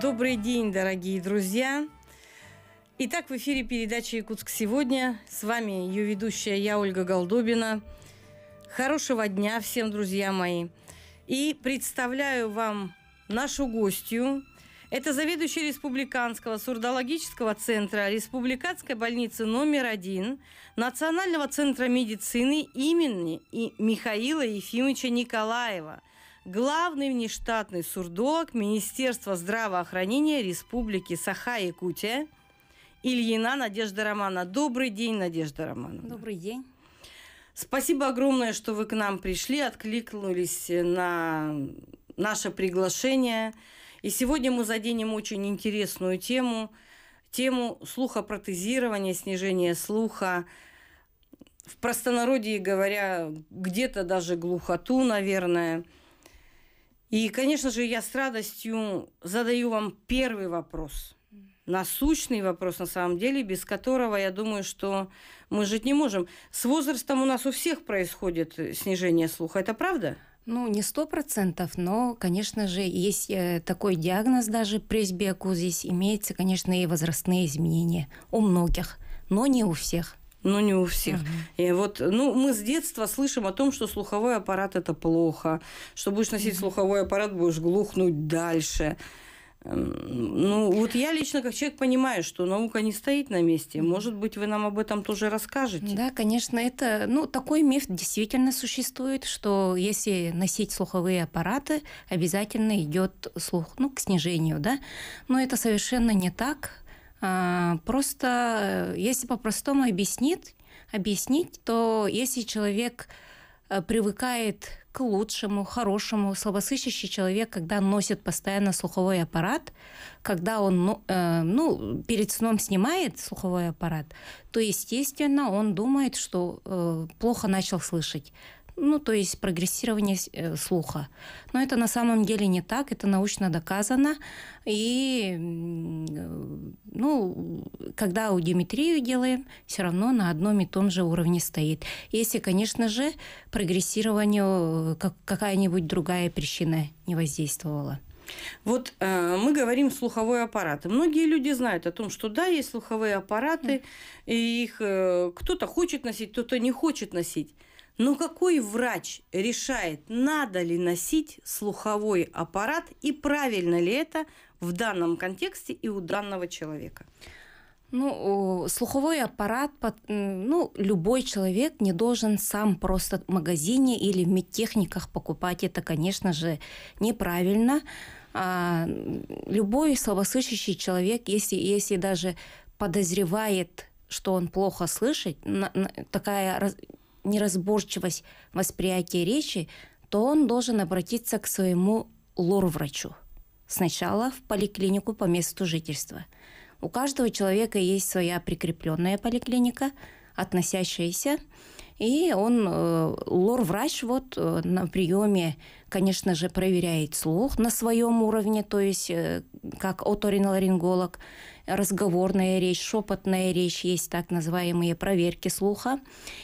Добрый день, дорогие друзья! Итак, в эфире передача «Якутск сегодня». С вами ее ведущая я, Ольга Голдобина. Хорошего дня всем, друзья мои. И представляю вам нашу гостью. Это заведующая Республиканского сурдологического центра Республиканской больницы номер один Национального центра медицины имени и Михаила Ефимовича Николаева – главный внештатный сурдок Министерства здравоохранения Республики Саха-Якутия Ильина Надежда Романа. Добрый день, Надежда Романовна. Добрый день. Спасибо огромное, что вы к нам пришли, откликнулись на наше приглашение. И сегодня мы заденем очень интересную тему, тему слухопротезирования, снижения слуха, в простонародье говоря, где-то даже глухоту, наверное – и, конечно же, я с радостью задаю вам первый вопрос. Насущный вопрос, на самом деле, без которого, я думаю, что мы жить не можем. С возрастом у нас у всех происходит э, снижение слуха. Это правда? Ну, не сто процентов, но, конечно же, есть э, такой диагноз даже Здесь имеются, конечно, и возрастные изменения у многих, но не у всех но не у всех. Ага. И вот, ну, мы с детства слышим о том, что слуховой аппарат это плохо, что будешь носить ага. слуховой аппарат, будешь глухнуть дальше. Ну, вот я лично как человек понимаю, что наука не стоит на месте. Может быть, вы нам об этом тоже расскажете? Да, конечно, это, ну, такой миф действительно существует, что если носить слуховые аппараты, обязательно идет слух, ну, к снижению, да. Но это совершенно не так а, просто, э, если по-простому объяснить, объяснить, то если человек э, привыкает к лучшему, хорошему. Слабосыщащий человек, когда носит постоянно слуховой аппарат, когда он ну, э, ну, перед сном снимает слуховой аппарат, то, естественно, он думает, что э, плохо начал слышать ну, то есть прогрессирование э, слуха. Но это на самом деле не так, это научно доказано. И, э, ну, когда аудиометрию делаем, все равно на одном и том же уровне стоит. Если, конечно же, прогрессирование э, как, какая-нибудь другая причина не воздействовала. Вот э, мы говорим слуховой аппарат. И многие люди знают о том, что да, есть слуховые аппараты, mm. и их э, кто-то хочет носить, кто-то не хочет носить. Но какой врач решает, надо ли носить слуховой аппарат и правильно ли это в данном контексте и у данного человека? Ну, слуховой аппарат, ну, любой человек не должен сам просто в магазине или в медтехниках покупать. Это, конечно же, неправильно. А, любой слабослышащий человек, если, если даже подозревает, что он плохо слышит, такая неразборчивость восприятия речи, то он должен обратиться к своему лор-врачу. Сначала в поликлинику по месту жительства. У каждого человека есть своя прикрепленная поликлиника, относящаяся и он, э, лор-врач вот э, на приеме, конечно же, проверяет слух на своем уровне, то есть э, как оториноларинголог, разговорная речь, шепотная речь, есть так называемые проверки слуха.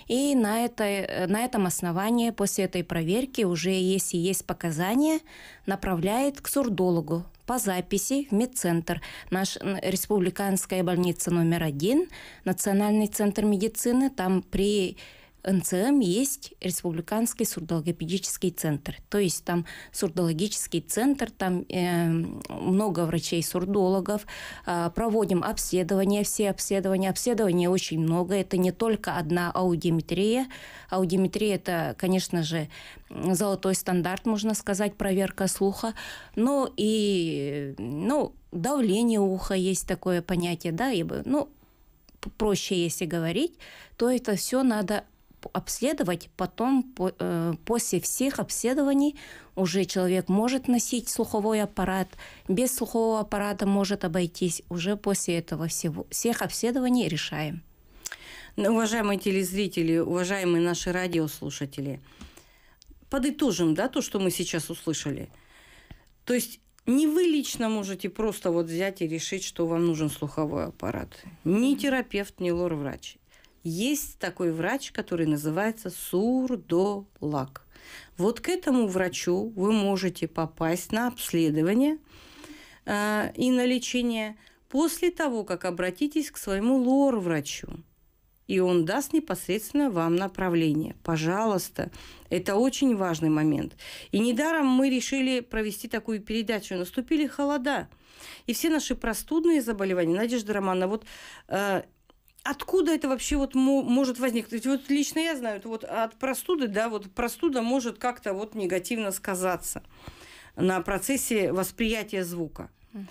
И на, это, на этом основании после этой проверки уже, если есть показания, направляет к сурдологу по записи в медцентр. наш республиканская больница номер один, Национальный центр медицины, там при НЦМ есть Республиканский сурдологопедический центр. То есть там сурдологический центр, там э, много врачей-сурдологов. Э, а, проводим обследования, все обследования. Обследования очень много. Это не только одна аудиометрия. Аудиометрия – это, конечно же, золотой стандарт, можно сказать, проверка слуха. Но ну и ну, давление уха есть такое понятие. Да? ибо, ну, проще, если говорить, то это все надо обследовать, потом по, э, после всех обследований уже человек может носить слуховой аппарат, без слухового аппарата может обойтись. Уже после этого всего, всех обследований решаем. Ну, уважаемые телезрители, уважаемые наши радиослушатели, подытожим да, то, что мы сейчас услышали. То есть не вы лично можете просто вот взять и решить, что вам нужен слуховой аппарат. Ни терапевт, ни лор-врач есть такой врач, который называется сурдолак. Вот к этому врачу вы можете попасть на обследование э, и на лечение после того, как обратитесь к своему лор-врачу и он даст непосредственно вам направление. Пожалуйста, это очень важный момент. И недаром мы решили провести такую передачу. Наступили холода, и все наши простудные заболевания. Надежда Романовна, вот э, откуда это вообще вот может возникнуть? Вот лично я знаю, вот от простуды, да, вот простуда может как-то вот негативно сказаться на процессе восприятия звука. Угу.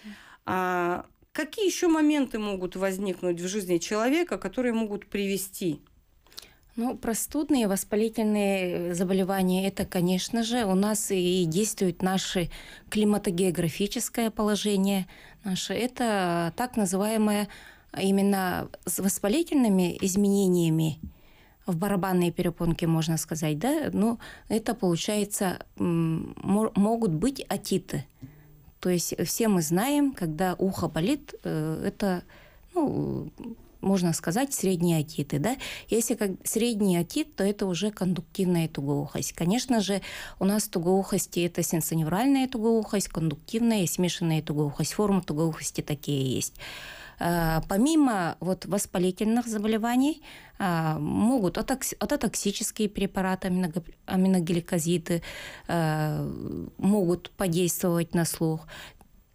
А какие еще моменты могут возникнуть в жизни человека, которые могут привести ну, простудные, воспалительные э, заболевания, это, конечно же, у нас и действует наше климатогеографическое положение, наше, это так называемая именно с воспалительными изменениями в барабанные перепонки, можно сказать, да, но ну, это, получается, могут быть атиты. То есть все мы знаем, когда ухо болит, э, это, ну, можно сказать, средние атиты. Да? Если как средний атит, то это уже кондуктивная тугоухость. Конечно же, у нас тугоухости – это сенсоневральная тугоухость, кондуктивная и смешанная тугоухость. Формы тугоухости такие есть. Э, помимо вот воспалительных заболеваний э, могут ототоксические препараты, аминогеликозиды э, могут подействовать на слух.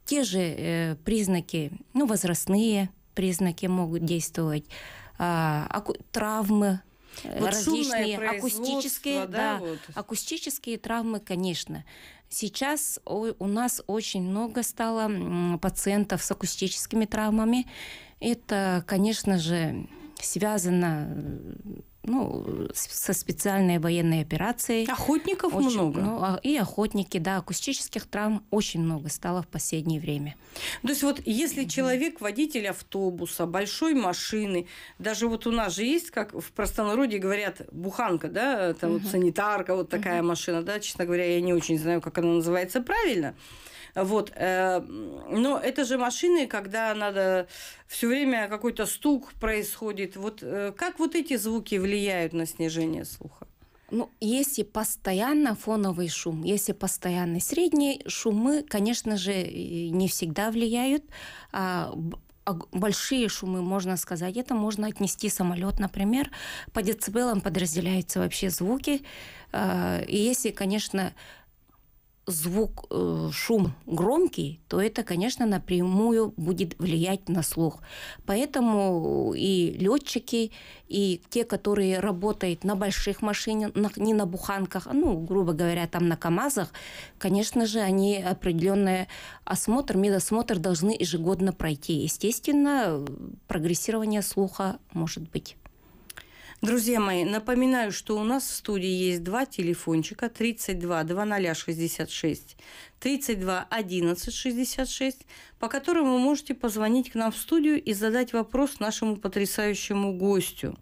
Те же признаки, ну, возрастные признаки могут действовать, травмы вот различные акустические, да, да вот. акустические травмы, конечно. Сейчас у нас очень много стало пациентов с акустическими травмами. Это, конечно же, связано э, ну, со специальной военной операцией. Охотников очень, много. Ну, а, и охотники, да, акустических травм очень много стало в последнее время. То есть вот если человек водитель автобуса, большой машины, даже вот у нас же есть, как в простонародье говорят, буханка, да, это вот санитарка, вот такая машина, да, честно говоря, я не очень знаю, как она называется правильно. Вот. Э, но это же машины, когда надо все время какой-то стук происходит. Вот э, как вот эти звуки влияют на снижение слуха? Ну, если постоянно фоновый шум, если постоянно средние шумы, конечно же, не всегда влияют. А, а большие шумы, можно сказать, это можно отнести самолет, например. По децибелам подразделяются вообще звуки. А, и если, конечно, звук, э, шум громкий, то это, конечно, напрямую будет влиять на слух. Поэтому и летчики, и те, которые работают на больших машинах, не на буханках, а, ну, грубо говоря, там на КАМАЗах, конечно же, они определенный осмотр, медосмотр должны ежегодно пройти. Естественно, прогрессирование слуха может быть. Друзья мои, напоминаю, что у нас в студии есть два телефончика 32 2066 32 11 66, по которым вы можете позвонить к нам в студию и задать вопрос нашему потрясающему гостю.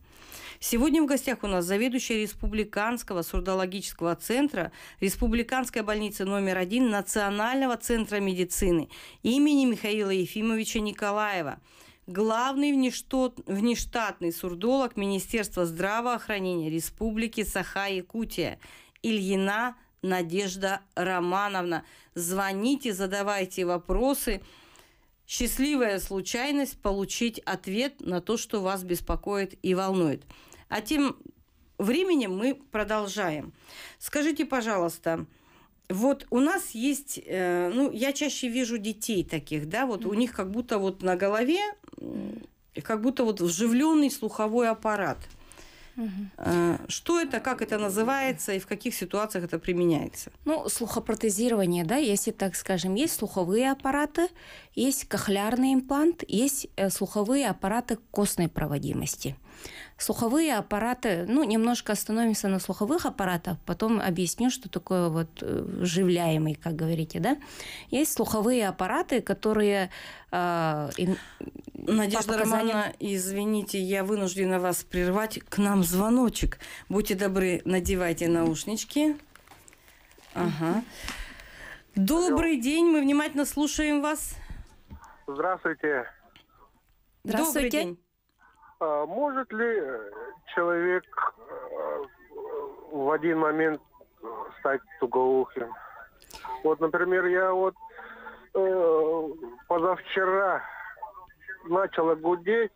Сегодня в гостях у нас заведующая Республиканского сурдологического центра Республиканской больницы номер один Национального центра медицины имени Михаила Ефимовича Николаева – главный внештат, внештатный сурдолог Министерства здравоохранения Республики Саха-Якутия Ильина Надежда Романовна. Звоните, задавайте вопросы. Счастливая случайность получить ответ на то, что вас беспокоит и волнует. А тем временем мы продолжаем. Скажите, пожалуйста, вот у нас есть, э, ну, я чаще вижу детей таких, да, вот mm-hmm. у них как будто вот на голове, как будто вот вживленный слуховой аппарат. Угу. Что это, как это называется и в каких ситуациях это применяется? Ну, слухопротезирование, да, если так скажем, есть слуховые аппараты, есть кохлярный имплант, есть э, слуховые аппараты костной проводимости слуховые аппараты, ну, немножко остановимся на слуховых аппаратах, потом объясню, что такое вот э, живляемый, как говорите, да. Есть слуховые аппараты, которые... Э, им, Надежда показаниям... Романовна, извините, я вынуждена вас прервать. К нам звоночек. Будьте добры, надевайте наушнички. Ага. Добрый Алло. день, мы внимательно слушаем вас. Здравствуйте. Здравствуйте. Добрый день. А может ли э, человек э, в один момент э, стать тугоухим? Вот, например, я вот э, позавчера начала гудеть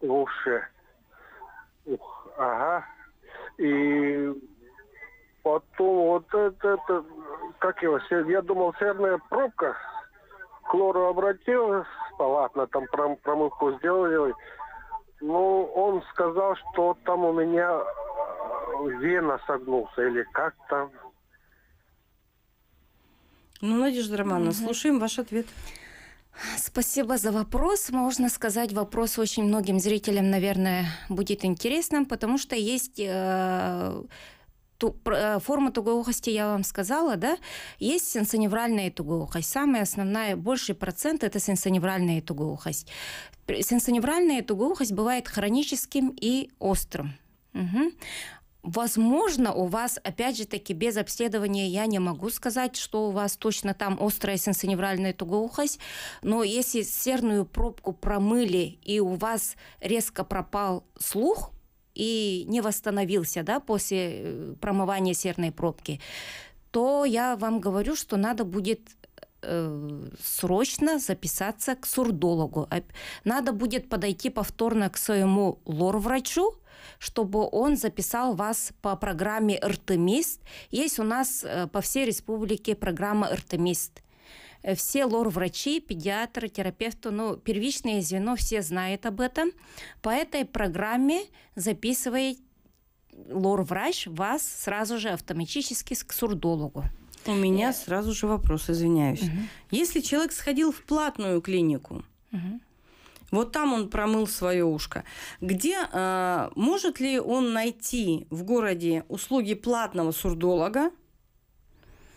в уши. Ух, ага. И потом вот это, это как его, я думал, серная пробка хлору обратил, палатно там промывку сделали. Ну, он сказал, что там у меня э, вена согнулся или как там. Ну, Надежда Романовна, угу. слушаем ваш ответ. Спасибо за вопрос. Можно сказать, вопрос очень многим зрителям, наверное, будет интересным, потому что есть э, ту, э, форма тугоухости я вам сказала, да, есть сенсоневральная тугоухость. Самая основная, больший процент – это сенсоневральная тугоухость. Сенсоневральная тугоухость бывает хроническим и острым. Угу. Возможно, у вас, опять же таки, без обследования я не могу сказать, что у вас точно там острая сенсоневральная тугоухость, но если серную пробку промыли и у вас резко пропал слух – и не восстановился да, после э, промывания серной пробки, то я вам говорю, что надо будет э, срочно записаться к сурдологу. Надо будет подойти повторно к своему лор-врачу, чтобы он записал вас по программе «Ртемист». Есть у нас э, по всей республике программа «Ртемист». Э, все лор-врачи, педиатры, терапевты, ну, первичное звено, все знают об этом. По этой программе записывает лор-врач вас сразу же автоматически к сурдологу. У меня Я... Э. сразу же вопрос, извиняюсь. Угу. Если человек сходил в платную клинику, угу. Вот там он промыл свое ушко. Где э, может ли он найти в городе услуги платного сурдолога,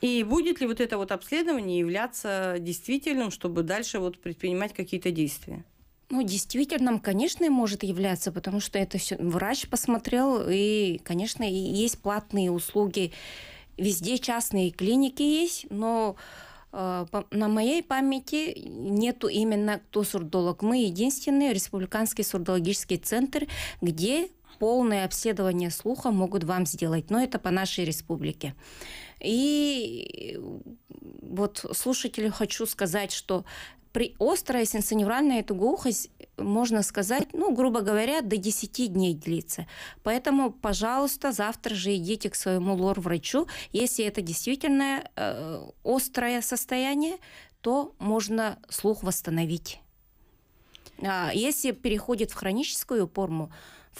и будет ли вот это вот обследование являться действительным, чтобы дальше вот предпринимать какие-то действия? Ну, действительным, конечно, может являться, потому что это все врач посмотрел, и, конечно, и есть платные услуги. Везде частные клиники есть, но э, на моей памяти нету именно кто сурдолог. Мы единственный республиканский сурдологический центр, где полное обследование слуха могут вам сделать. Но это по нашей республике. И вот слушателю хочу сказать, что при острая сенсоневральная тугоухость, можно сказать, ну, грубо говоря, до 10 дней длится. Поэтому, пожалуйста, завтра же идите к своему лор-врачу. Если это действительно э, острое состояние, то можно слух восстановить. А если переходит в хроническую форму,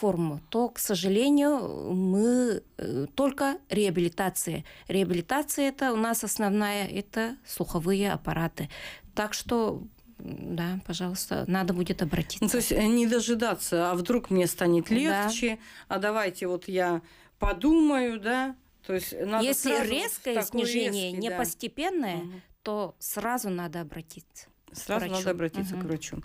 форму, то, к сожалению, мы э, только реабилитация. Реабилитация это у нас основная, это слуховые аппараты. Так что да, пожалуйста, надо будет обратиться. Ну, то есть э, не дожидаться, а вдруг мне станет легче, да. а давайте вот я подумаю, да. То есть надо Если резкое снижение, резкий, не да. постепенное, угу. то сразу надо обратиться. Сразу врачу. надо обратиться угу. к врачу.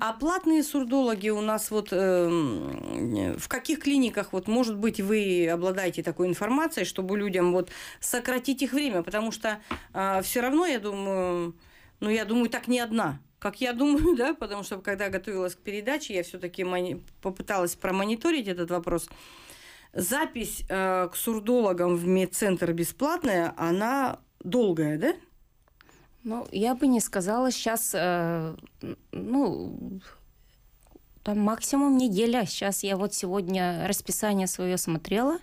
А платные сурдологи у нас вот э, в каких клиниках, вот, может быть, вы обладаете такой информацией, чтобы людям вот сократить их время, потому что э, а, все равно, я думаю, ну, я думаю, так не одна как я думаю, да, потому что когда готовилась к передаче, я все-таки мони... попыталась промониторить этот вопрос. Запись э, к сурдологам в медцентр бесплатная, она долгая, да? Ну, я бы не сказала сейчас, э, ну, там максимум неделя. Сейчас я вот сегодня расписание свое смотрела.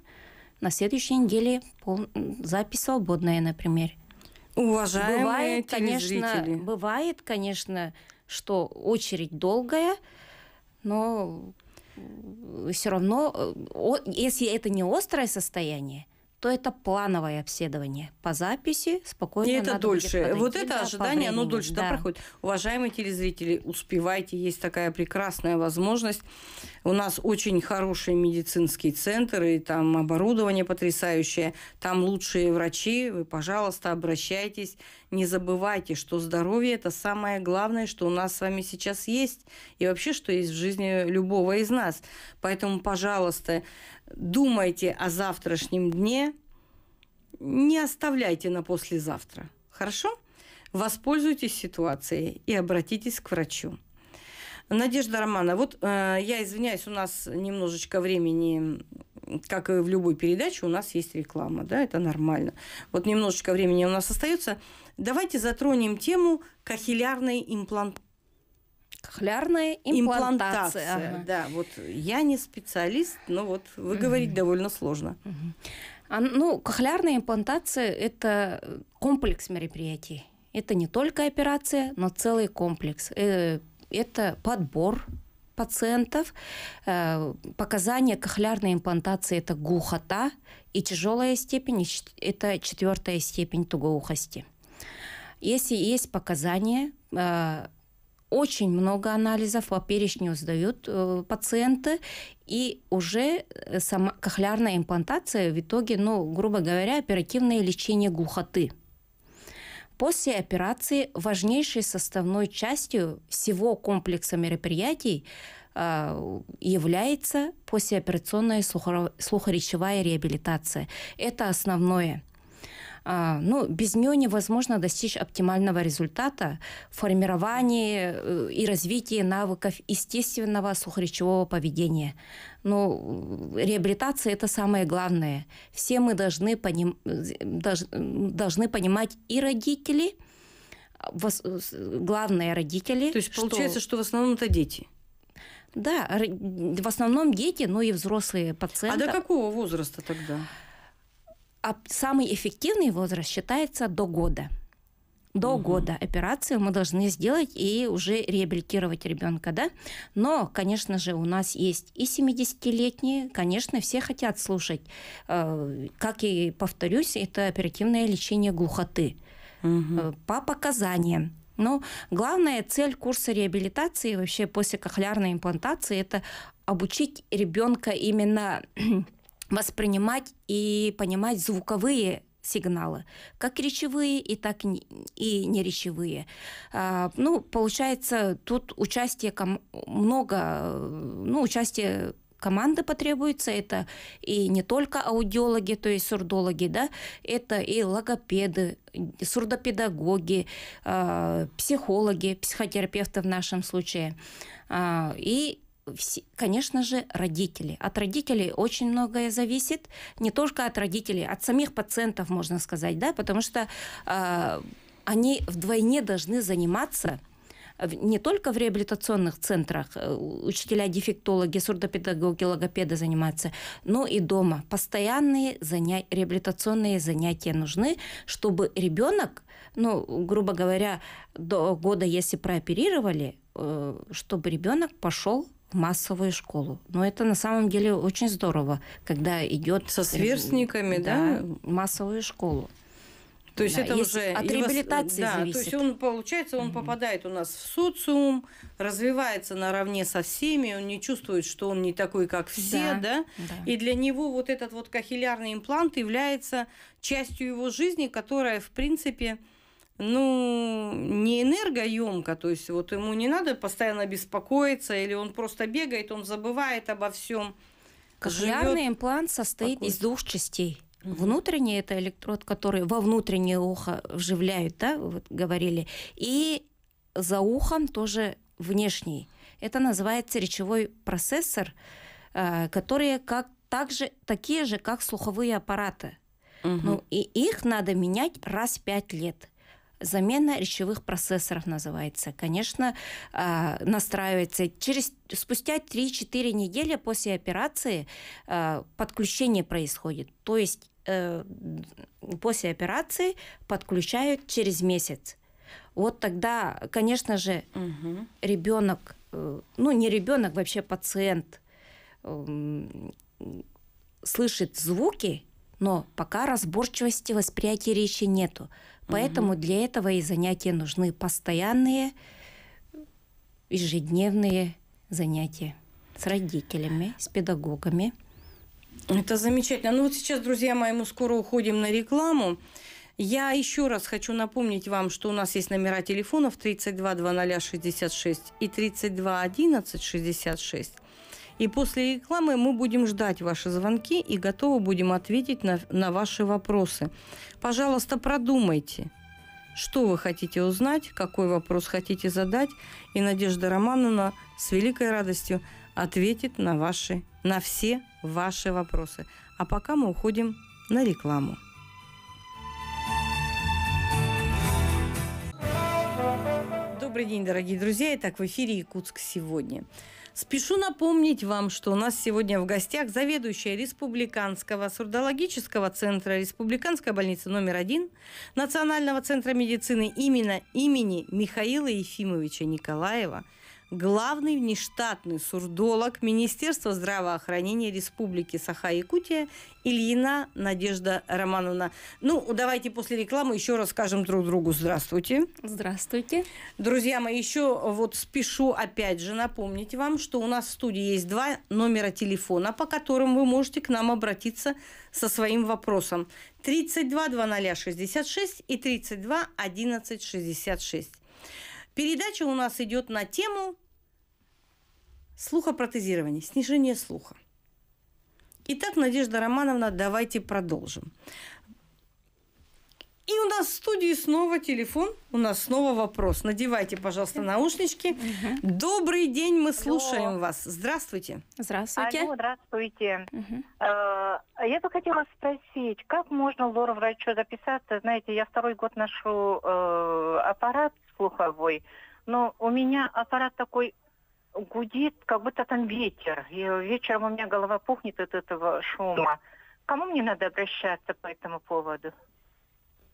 На следующей неделе пол... запись свободная, например. Уважаемые бывает, конечно, бывает, конечно, что очередь долгая, но все равно, э, если это не острое состояние, то это плановое обследование. По записи спокойно. И это дольше. вот это ожидание, оно дольше Да, проходит. Уважаемые телезрители, успевайте, есть такая прекрасная возможность. У нас очень хороший медицинский центр, и там оборудование потрясающее, там лучшие врачи. Вы, пожалуйста, обращайтесь. Не забывайте, что здоровье – это самое главное, что у нас с вами сейчас есть, и вообще, что есть в жизни любого из нас. Поэтому, пожалуйста, думайте о завтрашнем дне, не оставляйте на послезавтра. Хорошо? Воспользуйтесь ситуацией и обратитесь к врачу. Надежда Романа, вот э, я извиняюсь, у нас немножечко времени, как и в любой передаче, у нас есть реклама, да, это нормально. Вот немножечко времени у нас остается. Давайте затронем тему кахиллярной имплантации Кохлярная имплантация. имплантация ага. Да, вот я не специалист, но вот вы говорить довольно сложно. А, ну, кохлярная имплантация – это комплекс мероприятий. Это не только операция, но целый комплекс. Э, это подбор пациентов. Э, показания кохлярной имплантации – это глухота, и тяжелая степень – это четвертая степень тугоухости. Если есть показания, э, очень много анализов по перечню сдают э, пациенты, и уже э, сама кохлеарная имплантация в итоге, ну, грубо говоря, оперативное лечение глухоты. После операции важнейшей составной частью всего комплекса мероприятий э, является послеоперационная слухоречевая реабилитация. Это основное. А, ну, без нее невозможно достичь оптимального результата в формировании э, и развитии навыков естественного сухоречевого поведения. Но ну, э, реабилитация – это самое главное. Все мы должны, поним... должны понимать и родители, главные родители. То есть получается, что, что в основном это дети? Да, в основном дети, но ну и взрослые пациенты. А до какого возраста тогда? а самый эффективный возраст считается до года. До угу. года операции мы должны сделать и уже реабилитировать ребенка, да? Но, конечно же, у нас есть и 70-летние, конечно, все хотят слушать. Э, как и повторюсь, это оперативное лечение глухоты угу. по показаниям. Но главная цель курса реабилитации вообще после кохлярной имплантации – это обучить ребенка именно воспринимать и понимать звуковые сигналы, как речевые и так и неречевые. А, ну, получается, тут участие ком- много, ну, участие команды потребуется, это и не только аудиологи, то есть сурдологи, да, это и логопеды, сурдопедагоги, а, психологи, психотерапевты в нашем случае, а, и все, конечно же, родители. От родителей очень многое зависит, не только от родителей, от самих пациентов, можно сказать, да, потому что э, они вдвойне должны заниматься не только в реабилитационных центрах э, учителя, дефектологи, сурдопедагоги, логопеды заниматься но и дома. Постоянные заня... реабилитационные занятия нужны, чтобы ребенок, ну, грубо говоря, до года, если прооперировали, э, чтобы ребенок пошел массовую школу. Но это на самом деле очень здорово, когда идет со э, сверстниками, да, да? массовую школу. То есть да, это уже от реабилитации да, зависит. То есть он получается, он mm-hmm. попадает у нас в социум, развивается наравне со всеми, он не чувствует, что он не такой, как все, да. да? да. И для него вот этот вот кохилярный имплант является частью его жизни, которая в принципе ну, не энергоемко, то есть вот ему не надо постоянно беспокоиться, или он просто бегает, он забывает обо всем. Кохлеарный имплант состоит из двух частей. Угу. Внутренний это электрод, который во внутреннее ухо вживляют, да, вот говорили, и за ухом тоже внешний. Это называется речевой процессор, э, которые как также такие же, как слуховые аппараты. Угу. Ну, и их надо менять раз в 5 лет замена речевых процессоров называется. Конечно, а, настраивается через спустя 3-4 недели после операции а, подключение происходит. То есть э, после операции подключают через месяц. Вот тогда, конечно же, угу. ребенок, э, ну не ребенок, вообще пациент эм, слышит звуки, но пока разборчивости восприятия речи нету. Поэтому угу. для этого и занятия нужны постоянные, ежедневные занятия с родителями, с педагогами. Это замечательно. Ну вот сейчас, друзья мои, мы скоро уходим на рекламу. Я еще раз хочу напомнить вам, что у нас есть номера телефонов 32 00 66 и 32 11 66. И после рекламы мы будем ждать ваши звонки и готовы будем ответить на, на ваши вопросы. Пожалуйста, продумайте, что вы хотите узнать, какой вопрос хотите задать, и Надежда Романовна с великой радостью ответит на ваши, на все ваши вопросы. А пока мы уходим на рекламу. Добрый день, дорогие друзья. Итак, в эфире Якутск сегодня. Спешу напомнить вам, что у нас сегодня в гостях заведующая Республиканского сурдологического центра Республиканской больницы номер один Национального центра медицины именно имени Михаила Ефимовича Николаева – главный внештатный сурдолог Министерства здравоохранения Республики Саха-Якутия Ильина Надежда Романовна. Ну, давайте после рекламы еще раз скажем друг другу здравствуйте. Здравствуйте. Друзья мои, еще вот спешу опять же напомнить вам, что у нас в студии есть два номера телефона, по которым вы можете к нам обратиться со своим вопросом. 32 0066 и 32 11 66. Передача у нас идет на тему Слухопротезирование, снижение слуха. Итак, Надежда Романовна, давайте продолжим. И у нас в студии снова телефон, у нас снова вопрос. Надевайте, пожалуйста, наушнички. Угу. Добрый день, мы слушаем Алло. вас. Здравствуйте. Здравствуйте. Алло, здравствуйте. Угу. Я бы хотела спросить, как можно лор-врачу записаться? Знаете, я второй год ношу э, аппарат слуховой, но у меня аппарат такой гудит, как будто там ветер. И вечером у меня голова пухнет от этого шума. Кому мне надо обращаться по этому поводу?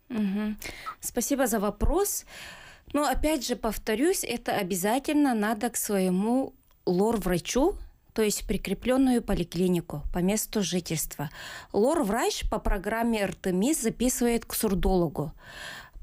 Угу. Спасибо за вопрос. Но опять же повторюсь, это обязательно надо к своему лор-врачу, то есть прикрепленную поликлинику по месту жительства. Лор-врач по программе РТМИС записывает к сурдологу.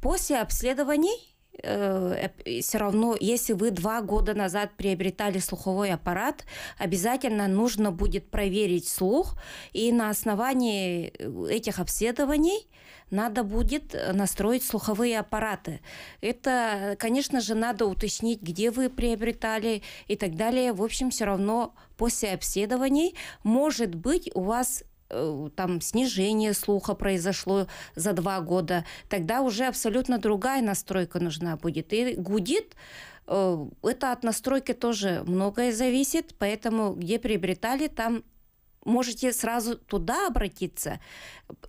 После обследований Э, все равно, если вы два года назад приобретали слуховой аппарат, обязательно нужно будет проверить слух, и на основании э, этих обследований надо будет э, настроить слуховые аппараты. Это, конечно же, надо уточнить, где вы приобретали и так далее. В общем, все равно после обследований, может быть, у вас Э, там снижение слуха произошло за два года, тогда уже абсолютно другая настройка нужна будет. И гудит, э, это от настройки тоже многое зависит, поэтому где приобретали, там можете сразу туда обратиться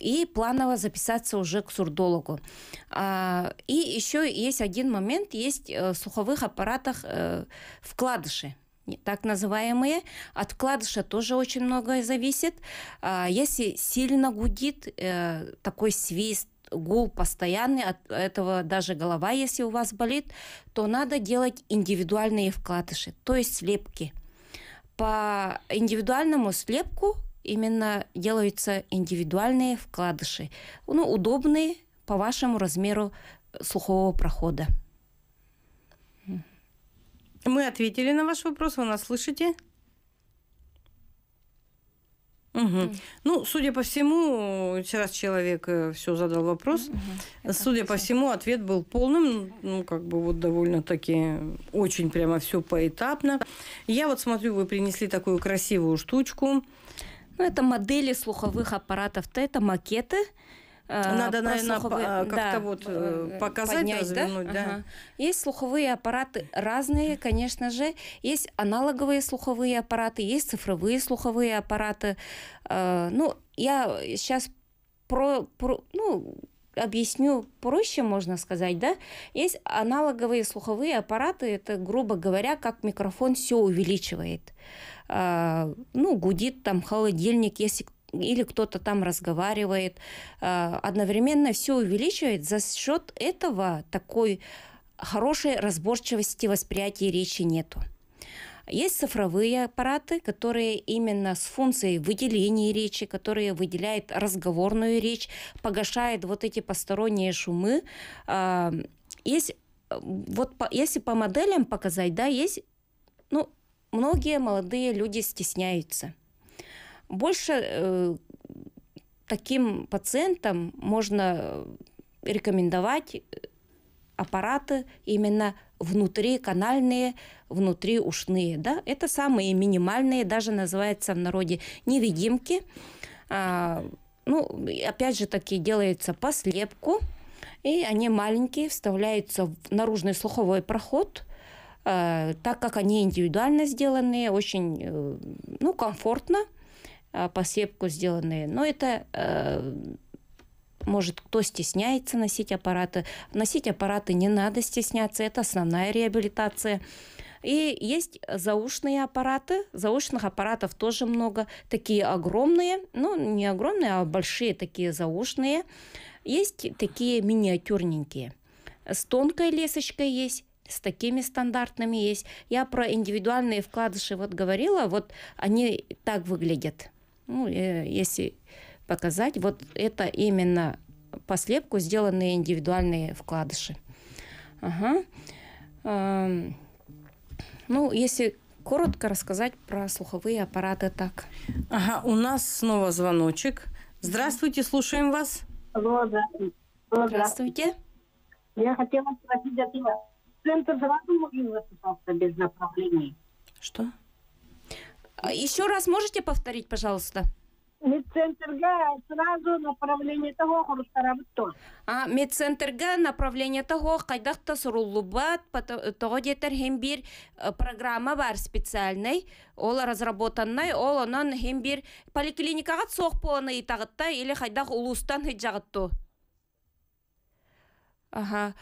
и планово записаться уже к сурдологу. А, и еще есть один момент, есть э, в слуховых аппаратах вкладыши так называемые. От вкладыша тоже очень многое зависит. А, если сильно гудит, э, такой свист, гул постоянный, от этого даже голова, если у вас болит, то надо делать индивидуальные вкладыши, то есть слепки. По индивидуальному слепку именно делаются индивидуальные вкладыши. Ну, удобные по вашему размеру слухового прохода. Мы ответили на ваш вопрос, вы нас слышите? Угу. Ну, судя по всему, сейчас человек э, все задал вопрос. Угу. Это судя по всему, ответ был полным, ну, как бы вот довольно-таки очень прямо все поэтапно. Я вот смотрю, вы принесли такую красивую штучку. Ну, это модели слуховых аппаратов, то это макеты. Э, Надо, прослуховые... наверное, э, как-то да, вот э, показать, поднять, развернуть. Да? Да. Ага. Есть слуховые аппараты разные, конечно же. Есть аналоговые слуховые аппараты, есть цифровые слуховые аппараты. Ну, я сейчас про, про ну, объясню проще, можно сказать, да, есть аналоговые слуховые аппараты, это, грубо говоря, как микрофон все увеличивает. ну, гудит там холодильник, если или кто-то там разговаривает, а, одновременно все увеличивает. За счет этого такой хорошей разборчивости восприятия речи нету. Есть цифровые аппараты, которые именно с функцией выделения речи, которые выделяют разговорную речь, погашают вот эти посторонние шумы. А, есть вот по, если по моделям показать, да, есть, ну, многие молодые люди стесняются – больше э, таким пациентам можно рекомендовать э, аппараты именно внутриканальные, внутриушные. Да? Это самые минимальные, даже называется в народе невидимки. А, ну, опять же таки, делается по слепку, и они маленькие, вставляются в наружный слуховой проход, а, так как они индивидуально сделаны, очень э, ну, комфортно – а, посепку сделанные. Но это э, может, кто стесняется носить аппараты. Носить аппараты не надо стесняться, это основная реабилитация. И есть заушные аппараты. Заушных аппаратов тоже много. Такие огромные, ну, не огромные, а большие такие заушные. Есть такие миниатюрненькие. С тонкой лесочкой есть, с такими стандартными есть. Я про индивидуальные вкладыши вот говорила, вот они так выглядят. Ну, э, если показать, вот это именно по слепку сделанные индивидуальные вкладыши. Ага. Эм, ну, если коротко рассказать про слуховые аппараты так. Ага, у нас снова звоночек. Здравствуйте, слушаем вас. Алло, здравствуйте. здравствуйте. Я хотела спросить, а ты центр сразу выступался без направлений? Что? Еще раз можете повторить, пожалуйста? Г сразу направление того что А, Г направление того қайдақта сұрулубат, тоғы то бир э, программа бар специальный, ол разработанный, ол онын хем бир поликлиникаға соқ боланы итағытта или қайдақ улустан жағатты. Ага.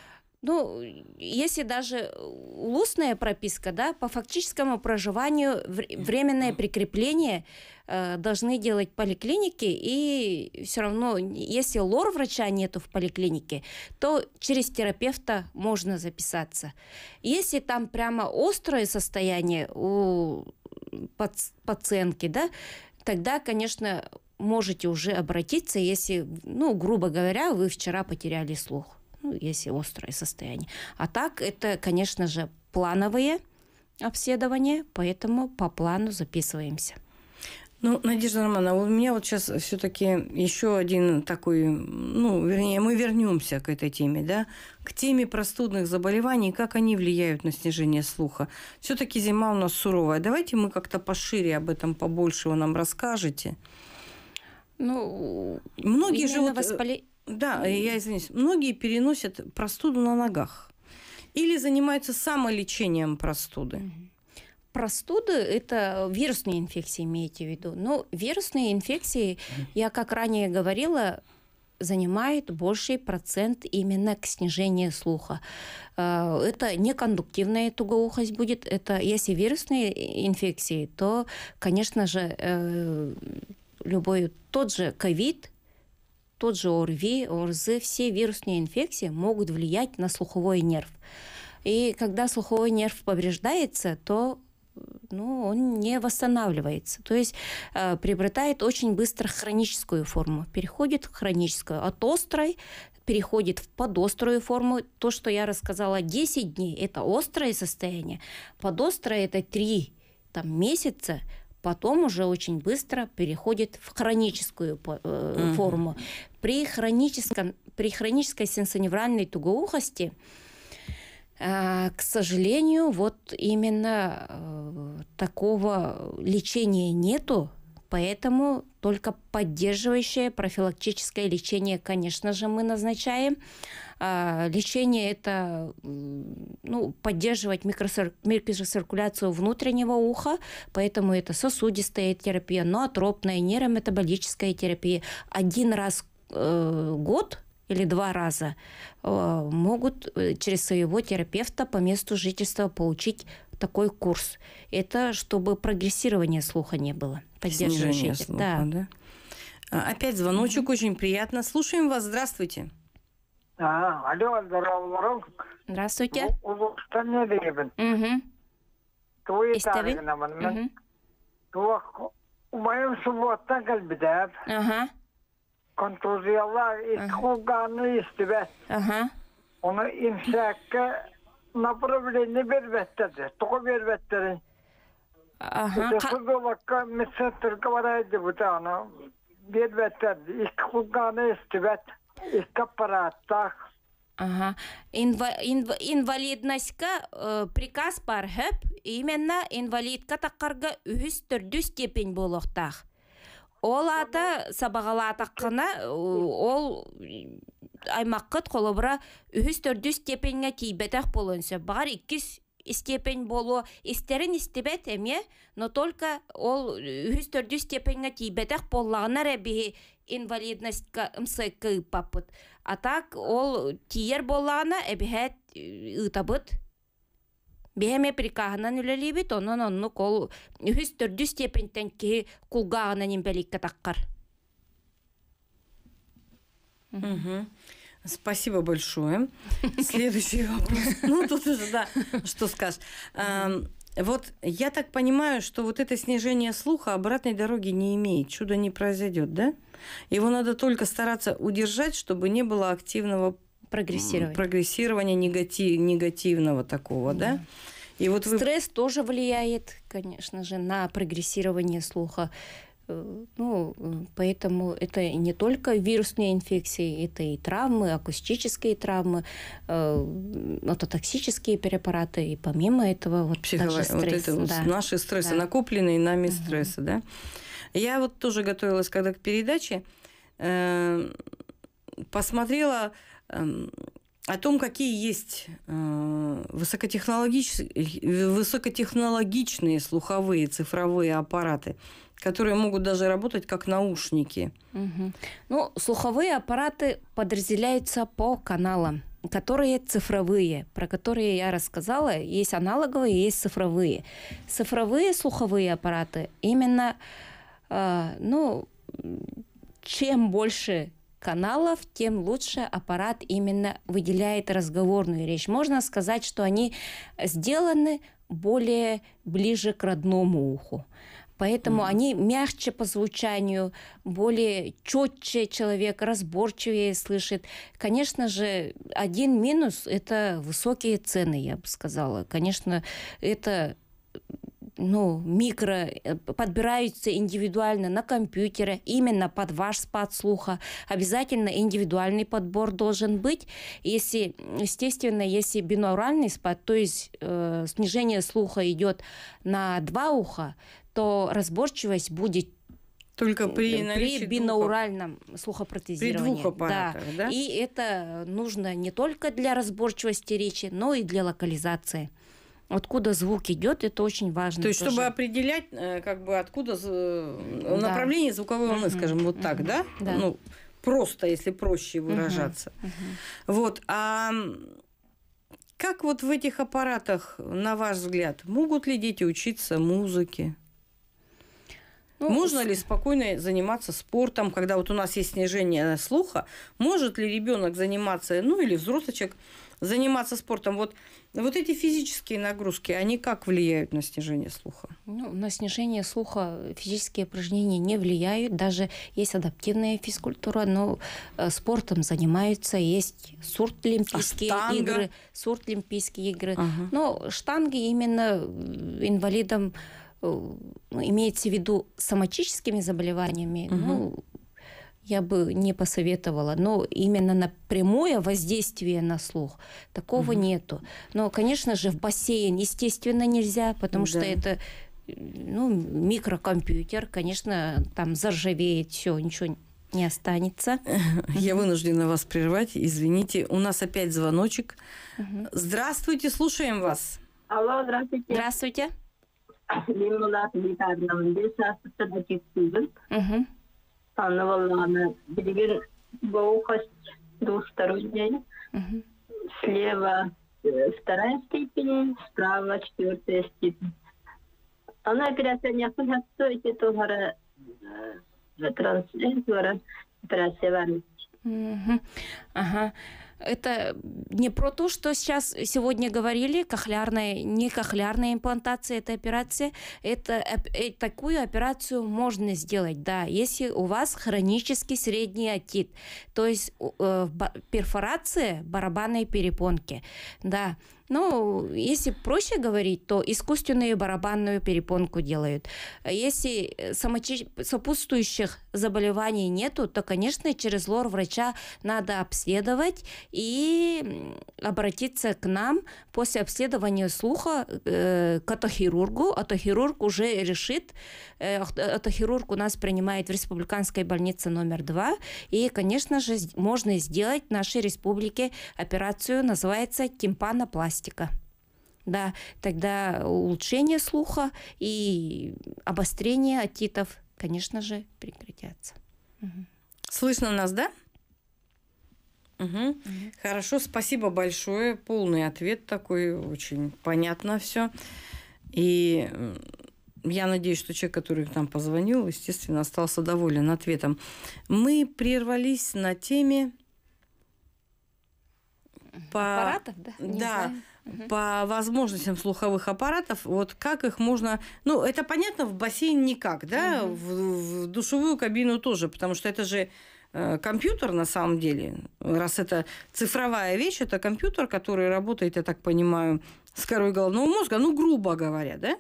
Ну, если даже лустная прописка, да, по фактическому проживанию временное прикрепление э, должны делать поликлиники, и все равно, если лор врача нету в поликлинике, то через терапевта можно записаться. Если там прямо острое состояние у пациентки, да, тогда, конечно, можете уже обратиться, если, ну, грубо говоря, вы вчера потеряли слух ну, если острое состояние. А так это, конечно же, плановые обследования, поэтому по плану записываемся. Ну, Надежда Романовна, у меня вот сейчас все-таки еще один такой, ну, вернее, мы вернемся к этой теме, да, к теме простудных заболеваний, как они влияют на снижение слуха. Все-таки зима у нас суровая. Давайте мы как-то пошире об этом побольше вы нам расскажете. Ну, многие живут... Э, Воспали... Да, э, я извинюсь. Многие переносят простуду на ногах или занимаются самолечением простуды. простуды – это вирусные инфекции, имейте в виду. Но вирусные инфекции, я как ранее говорила, занимает больший процент именно к снижению слуха. Э, это не некондуктивная тугоухость будет. Это если вирусные инфекции, то, конечно же, э, любой тот же ковид – тот же ОРВИ, ОРЗ, все вирусные инфекции могут влиять на слуховой нерв. И когда слуховой нерв повреждается, то ну, он не восстанавливается. То есть э, приобретает очень быстро хроническую форму, переходит в хроническую. От острой переходит в подострую форму. То, что я рассказала, 10 дней – это острое состояние. Подострое – это 3 там, месяца, потом уже очень быстро переходит в хроническую э, форму. При, хроническом, при хронической сенсоневральной тугоухости э, к сожалению, вот именно э, такого лечения нету, поэтому только поддерживающее профилактическое лечение, конечно же, мы назначаем. А, лечение это ну, поддерживать микросир... микрocиркуляцию внутреннего уха, поэтому это сосудистая терапия, ноотропная, нейрометаболическая терапия. Один раз э, год или два раза э, могут э, через своего терапевта по месту жительства получить такой курс. Это чтобы прогрессирования слуха не было. Поддерживающий. Слуха, да. да. А, опять звоночек, mm-hmm. очень приятно. Слушаем вас. Здравствуйте. А, алло, здорово, здорово. Здравствуйте. Улуктан не дегебен. Угу. Твой тарих наман. Угу. Туак, умайым субботтан кәлбидәп. Ага. Контузиялар, итхуганы истибәт. Ага. Оны имсәккә направление бербәттәде. Тугы бербәттәде. Ага. Субботка медцентрга барайды бу таны. Бербәттәде. Итхуганы истибәт. Ага. каппараттах Ага. Инва, инвалидностька э, приказ бар хэп, именно инвалидка таққарға үхіс түрді степень болуқтақ. Ол ата сабағала атаққына, э, ол э, аймаққыт қолыбыра үхіс түрді степеньге тейбетақ болынсы. Бағар степень боло истерін истебет әме, но только ол үхіс түрді степеньге тейбетақ боллағына инвалидность МСК папыт. А так ол тиер боллана эбиһэ э, ытабыт. Беһеме прикаһынан үлелибит, онон оннук ол үһүс төрдү степеньтен киһи кулгаагынан имбеликке таккар. Угу. Спасибо большое. Следующий вопрос. Ну, тут уже, да, что скажешь. Эм, вот я так понимаю, что вот это снижение слуха обратной дороги не имеет. Чудо не произойдет, да? Его надо только стараться удержать, чтобы не было активного прогрессирования, прогрессирования негатив, негативного такого, да. да? И вот Стресс тоже влияет, конечно же, на прогрессирование слуха. Э, ну, э, поэтому это не только вирусные инфекции, это и травмы, акустические травмы, э, ототоксические препараты, и помимо этого вот Психолог... стресс. Вот это да. наши стрессы, да. накопленные нами угу. стрессы, да? Я вот тоже готовилась когда к передаче, эм, посмотрела эм, о том, какие есть э, э, высокотехнологичные, слуховые цифровые аппараты, которые могут даже работать как наушники. Угу. Ну, слуховые аппараты подразделяются по каналам которые цифровые, про которые я рассказала, есть аналоговые, есть цифровые. Цифровые слуховые аппараты именно а, ну, чем больше каналов, тем лучше аппарат именно выделяет разговорную речь. Можно сказать, что они сделаны более ближе к родному уху. Поэтому mm они мягче по звучанию, более четче человек, разборчивее слышит. Конечно же, один минус – это высокие цены, я бы сказала. Конечно, это ну, микро э, подбираются индивидуально на компьютере, именно под ваш спад слуха. Обязательно индивидуальный подбор должен быть. Если, естественно, если бинауральный спад, то есть э, снижение слуха идет на два уха, то разборчивость будет только э, при, при бинауральном двух... слухопротезировании. При да. да? И это нужно не только для разборчивости речи, но и для локализации откуда звук идет, это очень важно. То есть, тоже. чтобы определять, э, как бы откуда э, да. направление звуковой волны, угу. скажем, вот угу. так, да? да? Ну, просто, если проще выражаться. Угу. Вот. А как вот в этих аппаратах, на ваш взгляд, могут ли дети учиться музыке? Ну, Можно ли спокойно заниматься спортом, когда вот у нас есть снижение слуха? Может ли ребенок заниматься, ну или взрослый человек, заниматься спортом. Вот, вот эти физические нагрузки, они как влияют на снижение слуха? Ну, на снижение слуха физические упражнения не влияют. Даже есть адаптивная физкультура, но э, спортом занимаются. Есть суртлимпийские а игры сорт Суртлимпийские игры. Ага. Но штанги именно э, инвалидам э, ну, имеется в виду соматическими заболеваниями. Угу. Ну, я бы не посоветовала. Но именно на прямое воздействие на слух такого угу. нету. Но, конечно же, в бассейн, естественно, нельзя, потому да. что это ну, микрокомпьютер, конечно, там заржавеет все, ничего не останется. Я вынуждена вас прервать, извините. У нас опять звоночек. Здравствуйте, слушаем вас. Алло, здравствуйте. Здравствуйте. Мен мына аны воланы билген бауха двусторонняя слева э, вторая степень справа четвертая степень она операция не ахыжатты эти тоғары трансляция операция Угу, Ага это не про то, что сейчас сегодня говорили, кохлярная, не кохлярная имплантация, это операция, это, э, такую операцию можно сделать, да, если у вас хронический средний отит, то есть э, перфорация барабанной перепонки, да, ну, если проще говорить, то искусственную барабанную перепонку делают. Если э, самочи... сопутствующих заболеваний нету, то, конечно, через лор врача надо обследовать и обратиться к нам после обследования слуха э, к отохирургу. Отохирург уже решит. Э, отохирург у нас принимает в республиканской больнице номер два. И, конечно же, можно сделать в нашей республике операцию, называется тимпанопластика пластика. Да, тогда улучшение слуха и обострение отитов, конечно же, прекратятся. Угу. Слышно нас, да? Угу. угу. Хорошо, спасибо большое. Полный ответ такой, очень понятно все. И я надеюсь, что человек, который к нам позвонил, естественно, остался доволен ответом. Мы прервались на теме по, аппаратов, да? Не да, знаю. по возможностям слуховых аппаратов, вот как их можно... Ну, это понятно, в бассейн никак, да, угу. в, в душевую кабину тоже, потому что это же э, компьютер на самом деле, раз это цифровая вещь, это компьютер, который работает, я так понимаю, с корой головного мозга, ну, грубо говоря, да?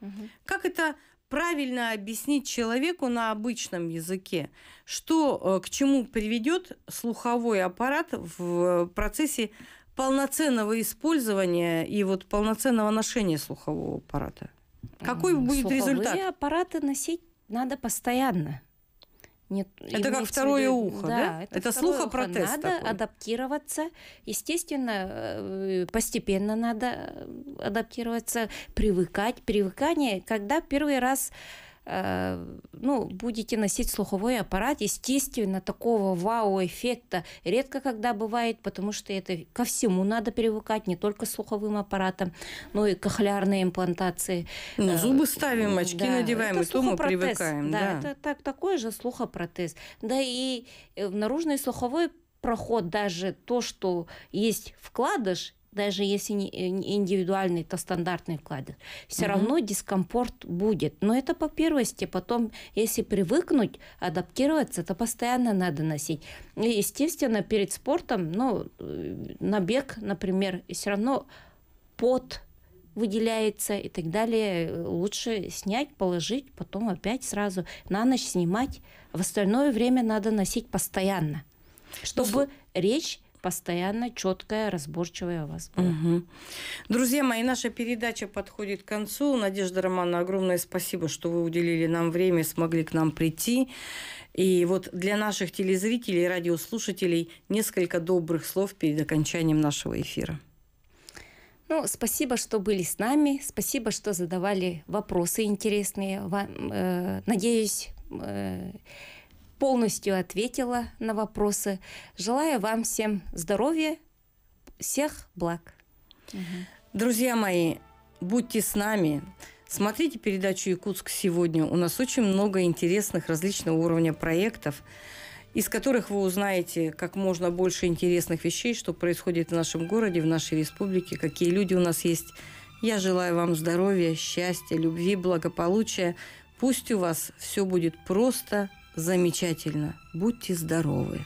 Угу. Как это правильно объяснить человеку на обычном языке, что э, к чему приведет слуховой аппарат в э, процессе полноценного использования и вот полноценного ношения слухового аппарата. Какой будет Слуховые результат? Слуховые аппараты носить надо постоянно. Не, это как второе виду, ухо, да? да? Это, это слухопротез ухо. Надо такой. адаптироваться. Естественно, э, постепенно надо э, адаптироваться, привыкать. Привыкание, когда первый раз Э, ну, будете носить слуховой аппарат, естественно, такого вау-эффекта редко когда бывает, потому что это ко всему надо привыкать, не только слуховым аппаратом, но и кохлеарные имплантации. Ну, э, зубы ставим, очки да, надеваем, это и то мы привыкаем. Да, да. это так, такой же слухопротез. Да и в э, наружный слуховой проход даже то, что есть вкладыш, даже если не э, индивидуальный, то стандартный вкладыш, все угу. равно дискомфорт будет. Но это по первости. Потом, если привыкнуть, адаптироваться, то постоянно надо носить. И, естественно, перед спортом, ну, э, на бег, например, все равно пот выделяется и так далее. Лучше снять, положить, потом опять сразу на ночь снимать. В остальное время надо носить постоянно, чтобы ну, речь постоянно четкая, разборчивая у вас Угу. Друзья мои, наша передача подходит к концу. Надежда Романовна, огромное спасибо, что вы уделили нам время, смогли к нам прийти. И вот для наших телезрителей, радиослушателей несколько добрых слов перед окончанием нашего эфира. Ну, спасибо, что были с нами, спасибо, что задавали вопросы интересные. Вам, э, надеюсь, э, полностью ответила на вопросы. Желаю вам всем здоровья, всех благ. Друзья мои, будьте с нами. Смотрите передачу «Якутск сегодня». У нас очень много интересных различного уровня проектов, из которых вы узнаете как можно больше интересных вещей, что происходит в нашем городе, в нашей республике, какие люди у нас есть. Я желаю вам здоровья, счастья, любви, благополучия. Пусть у вас все будет просто, замечательно. Будьте здоровы!